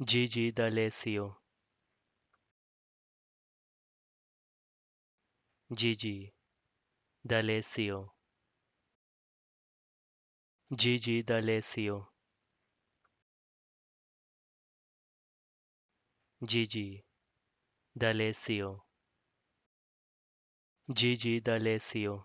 Gigi D'Alessio. Gigi D'Alessio. Gigi D'Alessio. Gigi D'Alessio. Gigi D'Alessio.